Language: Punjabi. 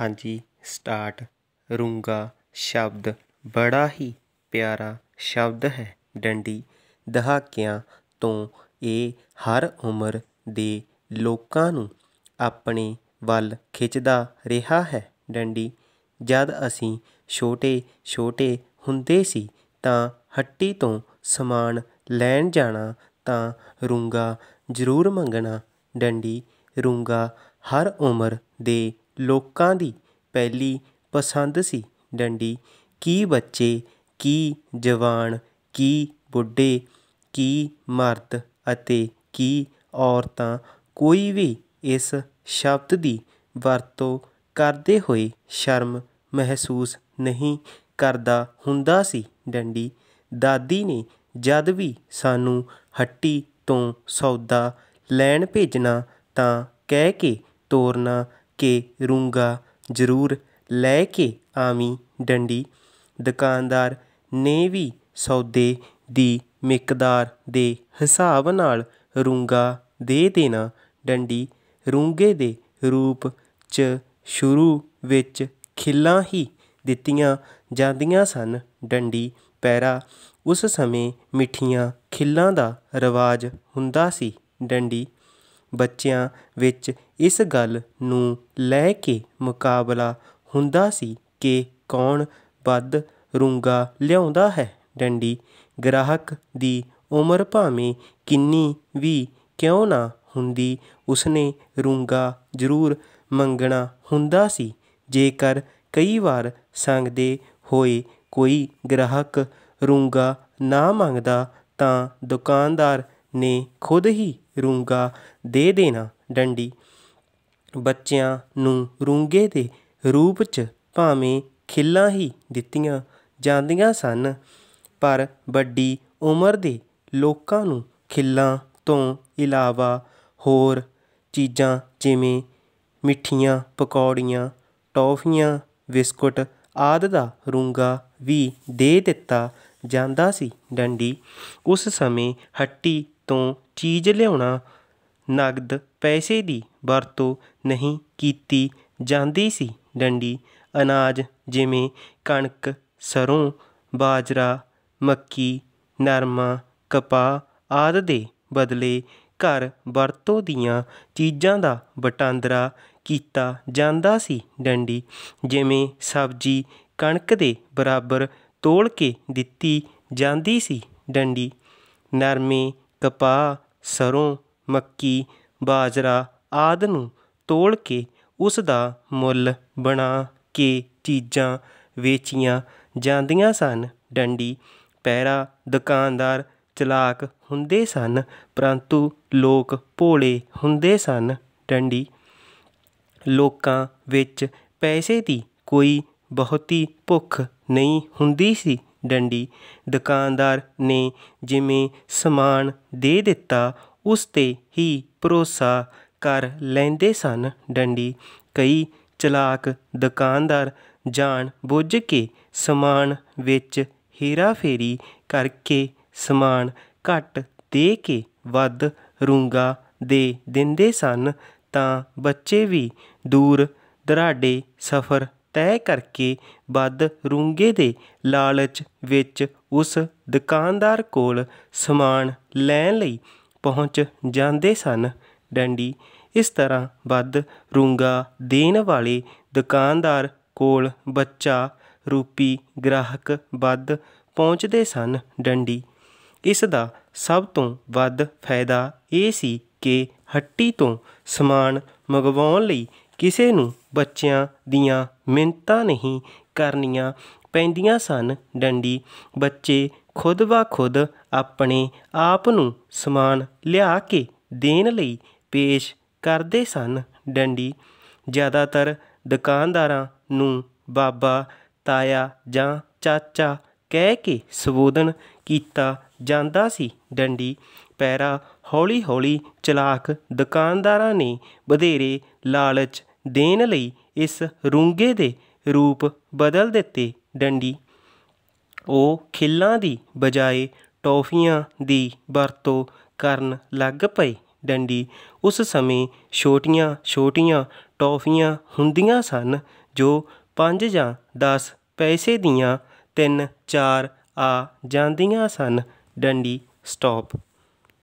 ਹਾਂਜੀ ਸਟਾਰਟ ਰੂੰਗਾ ਸ਼ਬਦ ਬੜਾ ਹੀ ਪਿਆਰਾ ਸ਼ਬਦ ਹੈ ਡੰਡੀ ਦਹਾਕਿਆਂ ਤੋਂ ਇਹ ਹਰ ਉਮਰ ਦੇ ਲੋਕਾਂ ਨੂੰ ਆਪਣੇ ਵੱਲ ਖਿੱਚਦਾ ਰਿਹਾ ਹੈ ਡੰਡੀ ਜਦ ਅਸੀਂ ਛੋਟੇ ਛੋਟੇ ਹੁੰਦੇ ਸੀ ਤਾਂ ਹੱਟੀ ਤੋਂ ਸਮਾਨ ਲੈਣ ਜਾਣਾ ਤਾਂ ਰੂੰਗਾ ਜ਼ਰੂਰ ਮੰਗਣਾ ਡੰਡੀ ਰੂੰਗਾ ਹਰ ਉਮਰ ਦੇ ਲੋਕਾਂ ਦੀ ਪਹਿਲੀ ਪਸੰਦ ਸੀ ਡੰਡੀ ਕੀ ਬੱਚੇ ਕੀ ਜਵਾਨ ਕੀ ਬੁੱਢੇ ਕੀ ਮਰਦ ਅਤੇ ਕੀ ਔਰਤਾਂ ਕੋਈ ਵੀ ਇਸ ਸ਼ਬਦ ਦੀ ਵਰਤੋਂ ਕਰਦੇ ਹੋਏ ਸ਼ਰਮ ਮਹਿਸੂਸ ਨਹੀਂ ਕਰਦਾ ਹੁੰਦਾ ਸੀ ਡੰਡੀ ਦਾਦੀ ਨੇ ਜਦ ਵੀ ਸਾਨੂੰ ਹੱਟੀ ਤੋਂ ਸੌਦਾ ਲੈਣ ਭੇਜਣਾ ਤਾਂ ਕਹਿ ਕੇ ਤੋਰਨਾ ਕੇ ਰੂੰਗਾ ਜ਼ਰੂਰ ਲੈ ਕੇ ਆਵੀਂ ਡੰਡੀ ਦੁਕਾਨਦਾਰ ਨੇ ਵੀ ਸੌਦੇ ਦੀ ਮਿਕਦਾਰ ਦੇ ਹਿਸਾਬ ਨਾਲ ਰੂੰਗਾ ਦੇ ਦੇਣਾ ਡੰਡੀ ਰੂੰਗੇ ਦੇ ਰੂਪ 'ਚ ਸ਼ੁਰੂ ਵਿੱਚ ਖਿੱਲਾਂ ਹੀ ਦਿੱਤੀਆਂ ਜਾਂਦੀਆਂ ਸਨ ਡੰਡੀ ਪੈਰਾ ਉਸ ਸਮੇਂ ਮਿੱਠੀਆਂ ਖਿੱਲਾਂ ਦਾ ਰਿਵਾਜ ਹੁੰਦਾ ਸੀ ਡੰਡੀ ਬੱਚਿਆਂ ਵਿੱਚ ਇਸ ਗੱਲ ਨੂੰ ਲੈ ਕੇ ਮੁਕਾਬਲਾ ਹੁੰਦਾ ਸੀ ਕਿ ਕੌਣ ਵੱਧ ਰੂੰਗਾ ਲਿਆਉਂਦਾ ਹੈ ਡੰਡੀ ਗ੍ਰਾਹਕ ਦੀ ਉਮਰ ਭਾਵੇਂ ਕਿੰਨੀ ਵੀ ਕਿਉਂ ਨਾ ਹੁੰਦੀ ਉਸਨੇ ਰੂੰਗਾ ਜ਼ਰੂਰ ਮੰਗਣਾ ਹੁੰਦਾ ਸੀ ਜੇਕਰ ਕਈ ਵਾਰ ਸੰਗਦੇ ਹੋਏ ਕੋਈ ਗ੍ਰਾਹਕ ਰੂੰਗਾ ਨਾ ਮੰਗਦਾ ਤਾਂ ਦੁਕਾਨਦਾਰ ਨੇ ਖੁਦ ਹੀ ਰੂੰਗਾ ਦੇ ਦੇਣਾ ਡੰਡੀ ਬੱਚਿਆਂ ਨੂੰ ਰੂੰਗੇ ਦੇ ਰੂਪ 'ਚ ਭਾਵੇਂ ਖਿੱਲਾਂ ਹੀ ਦਿੱਤੀਆਂ ਜਾਂਦੀਆਂ ਸਨ ਪਰ ਵੱਡੀ ਉਮਰ ਦੇ ਲੋਕਾਂ ਨੂੰ ਖਿੱਲਾਂ ਤੋਂ ਇਲਾਵਾ ਹੋਰ ਚੀਜ਼ਾਂ ਜਿਵੇਂ ਮਿੱਠੀਆਂ ਪਕੌੜੀਆਂ ਟੌਫੀਆਂ ਬਿਸਕੁਟ ਆਦ ਦਾ ਰੂੰਗਾ ਵੀ ਦੇ ਦਿੱਤਾ ਜਾਂਦਾ ਸੀ ਡੰਡੀ ਉਸ ਸਮੇਂ ਹੱਟੀ ਤੋਂ ਚੀਜ਼ ਲਿਆਉਣਾ ਨਗਦ ਪੈਸੇ ਦੀ ਵਰਤੋਂ ਨਹੀਂ ਕੀਤੀ ਜਾਂਦੀ ਸੀ ਡੰਡੀ ਅਨਾਜ ਜਿਵੇਂ ਕਣਕ ਸਰੋਂ ਬਾਜਰਾ ਮੱਕੀ ਨਰਮਾ ਕਪਾਹ ਆਦਿ ਦੇ ਬਦਲੇ ਘਰ ਵਰਤੋਂ ਦੀਆਂ ਚੀਜ਼ਾਂ ਦਾ ਵਟਾਂਦਰਾ ਕੀਤਾ ਜਾਂਦਾ ਸੀ ਡੰਡੀ ਜਿਵੇਂ ਸਬਜ਼ੀ ਕਣਕ ਦੇ ਬਰਾਬਰ ਤੋਲ ਕੇ ਦਿੱਤੀ ਜਾਂਦੀ ਸੀ ਡੰਡੀ ਨਰਮੇ ਕਪਾਹ ਸਰੋਂ ਮੱਕੀ ਬਾਜਰਾ ਆਦ ਨੂੰ ਤੋਲ ਕੇ ਉਸ ਦਾ ਮੁੱਲ ਬਣਾ ਕੇ ਚੀਜ਼ਾਂ ਵੇਚੀਆਂ ਜਾਂਦੀਆਂ ਸਨ ਡੰਡੀ ਪੈਰਾ ਦੁਕਾਨਦਾਰ ਚਲਾਕ ਹੁੰਦੇ ਸਨ ਪਰੰਤੂ ਲੋਕ ਭੋਲੇ ਹੁੰਦੇ ਸਨ ਡੰਡੀ ਲੋਕਾਂ ਵਿੱਚ ਪੈਸੇ ਦੀ ਕੋਈ ਬਹੁਤੀ ਭੁੱਖ ਨਹੀਂ ਹੁੰਦੀ ਸੀ ਡੰਡੀ ਦੁਕਾਨਦਾਰ ਨੇ ਜਿਵੇਂ ਸਮਾਨ ਦੇ ਦਿੱਤਾ ਉਸ ਤੇ ਹੀ ਭਰੋਸਾ ਕਰ ਲੈਂਦੇ ਸਨ ਡੰਡੀ ਕਈ ਚਲਾਕ ਦੁਕਾਨਦਾਰ ਜਾਣ ਬੁੱਝ ਕੇ ਸਮਾਨ ਵਿੱਚ ਹੀਰਾ ਫੇਰੀ ਕਰਕੇ ਸਮਾਨ ਘੱਟ ਦੇ ਕੇ ਵੱਧ ਰੂੰਗਾ ਦੇ ਦਿੰਦੇ ਸਨ ਤਾਂ ਬੱਚੇ ਵੀ ਦੂਰ ਦਰਾਡੇ ਸਫ਼ਰ ਤੈ ਕਰਕੇ ਵੱਧ ਰੂੰਗੇ ਦੇ ਲਾਲਚ ਵਿੱਚ ਉਸ ਦੁਕਾਨਦਾਰ ਕੋਲ ਸਮਾਨ ਲੈਣ ਲਈ ਪਹੁੰਚ ਜਾਂਦੇ ਸਨ ਡੰਡੀ ਇਸ ਤਰ੍ਹਾਂ ਵੱਧ ਰੂੰਗਾ ਦੇਣ ਵਾਲੇ ਦੁਕਾਨਦਾਰ ਕੋਲ ਬੱਚਾ ਰੂਪੀ ਗ੍ਰਾਹਕ ਵੱਧ ਪਹੁੰਚਦੇ ਸਨ ਡੰਡੀ ਇਸ ਦਾ ਸਭ ਤੋਂ ਵੱਧ ਫਾਇਦਾ ਇਹ ਸੀ ਕਿ ਹੱਟੀ ਤੋਂ ਸਮਾਨ ਮੰਗਵਾਉਣ ਲਈ ਕਿਸੇ ਨੂੰ ਬੱਚਿਆਂ ਦੀਆਂ ਮਿੰਤਾ ਨਹੀਂ ਕਰਨੀਆਂ ਪੈਂਦੀਆਂ ਸਨ ਡੰਡੀ ਬੱਚੇ ਖੁਦ ਵਾ ਖੁਦ ਆਪਣੇ ਆਪ ਨੂੰ ਸਮਾਨ ਲਿਆ ਕੇ ਦੇਣ ਲਈ ਪੇਸ਼ ਕਰਦੇ ਸਨ ਡੰਡੀ ਜ਼ਿਆਦਾਤਰ ਦੁਕਾਨਦਾਰਾਂ ਨੂੰ ਬਾਬਾ ਤਾਇਆ ਜਾਂ ਚਾਚਾ ਕਹਿ ਕੇ ਸਬੋਧਨ ਕੀਤਾ ਜਾਂਦਾ ਸੀ ਡੰਡੀ ਪੈਰਾ ਹੌਲੀ-ਹੌਲੀ ਚਲਾਕ ਦੁਕਾਨਦਾਰਾਂ ਨੇ ਬਧੇਰੇ ਲਾਲਚ ਦੇਣ ਲਈ ਇਸ ਰੂੰਗੇ ਦੇ ਰੂਪ ਬਦਲ ਦਿੱਤੇ ਡੰਡੀ ਉਹ ਖਿੱਲਾਂ ਦੀ ਬਜਾਏ ਟੌਫੀਆਂ ਦੀ ਵਰਤੋਂ ਕਰਨ ਲੱਗ ਪਏ ਡੰਡੀ ਉਸ ਸਮੇਂ ਛੋਟੀਆਂ ਛੋਟੀਆਂ ਟੌਫੀਆਂ ਹੁੰਦੀਆਂ ਸਨ ਜੋ 5 ਜਾਂ 10 ਪੈਸੇ ਦੀਆਂ 3 4 ਆ ਜਾਂਦੀਆਂ ਸਨ ਡੰਡੀ ਸਟਾਪ